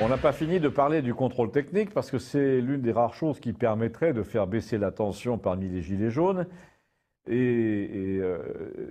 On n'a pas fini de parler du contrôle technique parce que c'est l'une des rares choses qui permettrait de faire baisser la tension parmi les gilets jaunes. Et, euh,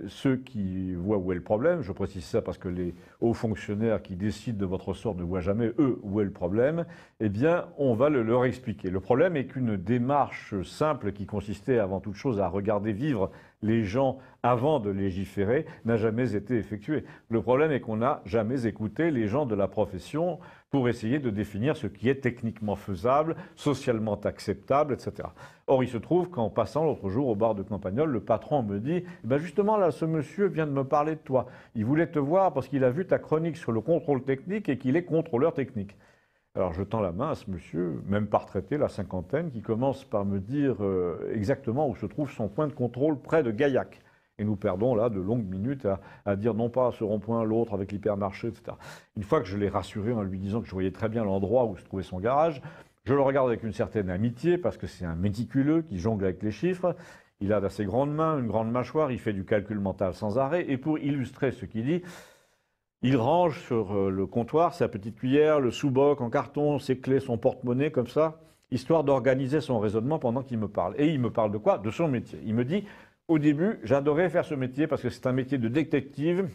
ceux qui voient où est le problème, je précise ça parce que les hauts fonctionnaires qui décident de votre sort ne voient jamais, eux, où est le problème, eh bien, on va le leur expliquer. Le problème est qu'une démarche simple qui consistait avant toute chose à regarder vivre les gens avant de légiférer n'a jamais été effectué. Le problème est qu'on n'a jamais écouté les gens de la profession pour essayer de définir ce qui est techniquement faisable, socialement acceptable, etc. Or, il se trouve qu'en passant l'autre jour au bar de Campagnol, le patron me dit eh ben, justement, là, ce monsieur vient de me parler de toi. Il voulait te voir parce qu'il a vu ta chronique sur le contrôle technique et qu'il est contrôleur technique. Alors je tends la main à ce monsieur, même par traité, la cinquantaine, qui commence par me dire euh, exactement où se trouve son point de contrôle près de Gaillac. Et nous perdons là de longues minutes à, dire non pas ce rond-point, l'autre avec l'hypermarché, etc. Une fois que je l'ai rassuré en lui disant que je voyais très bien l'endroit où se trouvait son garage, je le regarde avec une certaine amitié parce que c'est un méticuleux qui jongle avec les chiffres. Il a d'assez grandes mains, une grande mâchoire, il fait du calcul mental sans arrêt. Et pour illustrer ce qu'il dit, il range sur euh, le comptoir sa petite cuillère, le sous-boc en carton, ses clés, son porte-monnaie, comme ça, histoire d'organiser son raisonnement pendant qu'il me parle. Et il me parle de quoi De son métier. Il me dit Au début, j'adorais faire ce métier parce que c'est un métier de détective.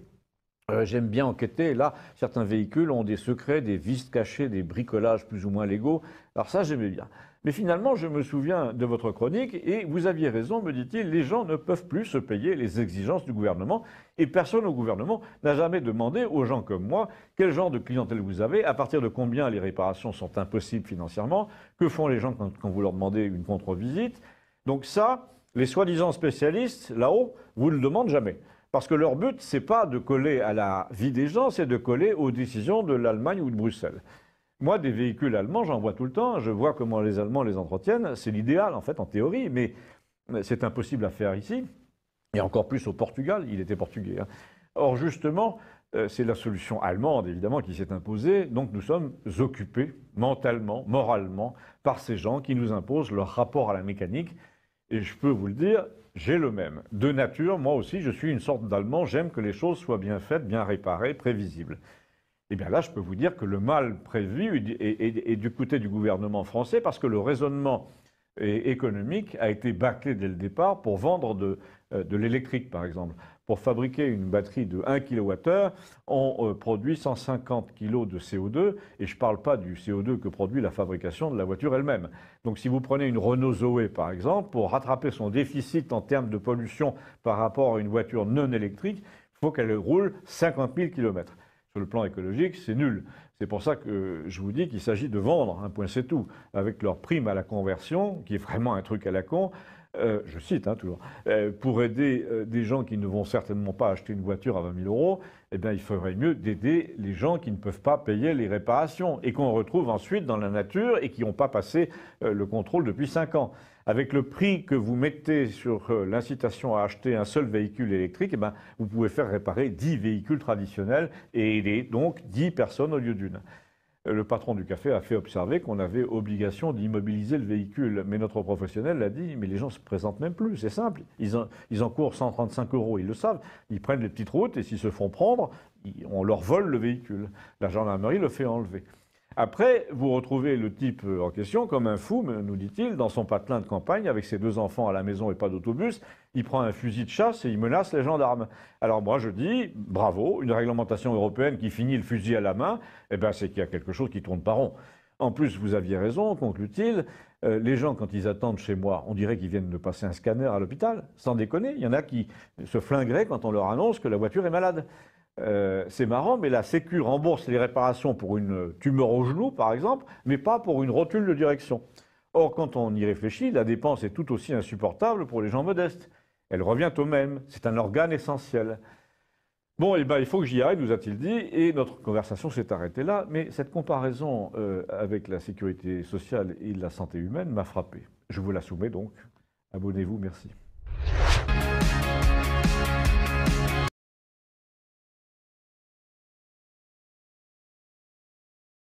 Euh, j'aime bien enquêter. là, certains véhicules ont des secrets, des vices cachées, des bricolages plus ou moins légaux. Alors ça, j'aimais bien. Mais finalement, je me souviens de votre chronique et vous aviez raison, me dit-il, les gens ne peuvent plus se payer les exigences du gouvernement et personne au gouvernement n'a jamais demandé aux gens comme moi quel genre de clientèle vous avez, à partir de combien les réparations sont impossibles financièrement, que font les gens quand, vous leur demandez une contre-visite. Donc ça, les soi-disant spécialistes là-haut vous ne le demandent jamais. Parce que leur but, n'est pas de coller à la vie des gens, c'est de coller aux décisions de l'Allemagne ou de Bruxelles. Moi, des véhicules allemands, j'en vois tout le temps. Je vois comment les Allemands les entretiennent. C'est l'idéal, en fait, en théorie, mais c'est impossible à faire ici. Et encore plus au Portugal. Il était portugais. Hein. Or, justement, euh, c'est la solution allemande, évidemment, qui s'est imposée. Donc nous sommes occupés mentalement, moralement, par ces gens qui nous imposent leur rapport à la mécanique. Et je peux vous le dire, j'ai le même. De nature, moi aussi, je suis une sorte d'Allemand. J'aime que les choses soient bien faites, bien réparées, prévisibles. Et eh bien là, je peux vous dire que le mal prévu est, du côté du gouvernement français parce que le raisonnement économique a été bâclé dès le départ pour vendre de, euh, de l'électrique, par exemple. Pour fabriquer une batterie de 1 kWh, on euh, produit 150 kg de CO2, et je ne parle pas du CO2 que produit la fabrication de la voiture elle-même. Donc si vous prenez une Renault Zoé, par exemple, pour rattraper son déficit en termes de pollution par rapport à une voiture non électrique, il faut qu'elle roule 50 000 km sur le plan écologique, c'est nul. C'est pour ça que je vous dis qu'il s'agit de vendre, un hein, point c'est tout, avec leur prime à la conversion, qui est vraiment un truc à la con. Euh, je cite hein, toujours, euh, pour aider euh, des gens qui ne vont certainement pas acheter une voiture à 20 000 euros, eh bien, il faudrait mieux d'aider les gens qui ne peuvent pas payer les réparations et qu'on retrouve ensuite dans la nature et qui n'ont pas passé le contrôle depuis 5 ans. Avec le prix que vous mettez sur l'incitation à acheter un seul véhicule électrique, eh bien, vous pouvez faire réparer 10 véhicules traditionnels et aider donc 10 personnes au lieu d'une le patron du café a fait observer qu'on avait obligation d'immobiliser le véhicule. Mais notre professionnel l'a dit, mais les gens ne se présentent même plus, c'est simple. Ils, en, ils encourent 135 euros, ils le savent. Ils prennent les petites routes et s'ils se font prendre, on leur vole le véhicule. La gendarmerie le fait enlever. Après, vous retrouvez le type euh, en question comme un fou, nous dit-il, dans son patelin de campagne, avec ses deux enfants à la maison et pas d'autobus. Il prend un fusil de chasse et il menace les gendarmes. Alors moi, je dis, bravo, une réglementation européenne qui finit le fusil à la main, eh ben, c'est qu'il y a quelque chose qui tourne pas rond. En plus, vous aviez raison, conclut-il, euh, les gens, quand ils attendent chez moi, on dirait qu'ils viennent de passer un scanner à l'hôpital, sans déconner. Il y en a qui se flingueraient quand on leur annonce que la voiture est malade. Euh, c'est marrant, mais la Sécu rembourse les réparations pour une tumeur au genou, par exemple, mais pas pour une rotule de direction. Or, quand on y réfléchit, la dépense est tout aussi insupportable pour les gens modestes. Elle revient au même. C'est un organe essentiel. Bon, eh ben, il faut que j'y aille, nous a-t-il dit, et notre conversation s'est arrêtée là. Mais cette comparaison euh, avec la sécurité sociale et la santé humaine m'a frappé. Je vous la soumets donc. Abonnez-vous, merci.